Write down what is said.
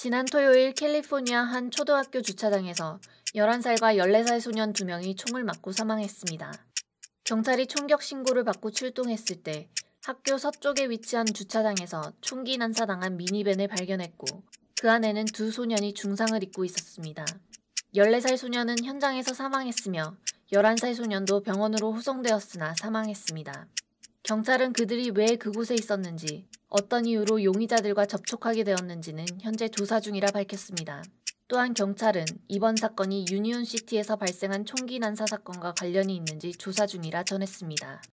지난 토요일 캘리포니아 한 초등학교 주차장에서 11살과 14살 소년 2명이 총을 맞고 사망했습니다. 경찰이 총격 신고를 받고 출동했을 때 학교 서쪽에 위치한 주차장에서 총기 난사당한 미니밴을 발견했고 그 안에는 두 소년이 중상을 입고 있었습니다. 14살 소년은 현장에서 사망했으며 11살 소년도 병원으로 후송되었으나 사망했습니다. 경찰은 그들이 왜 그곳에 있었는지, 어떤 이유로 용의자들과 접촉하게 되었는지는 현재 조사 중이라 밝혔습니다. 또한 경찰은 이번 사건이 유니온 시티에서 발생한 총기 난사 사건과 관련이 있는지 조사 중이라 전했습니다.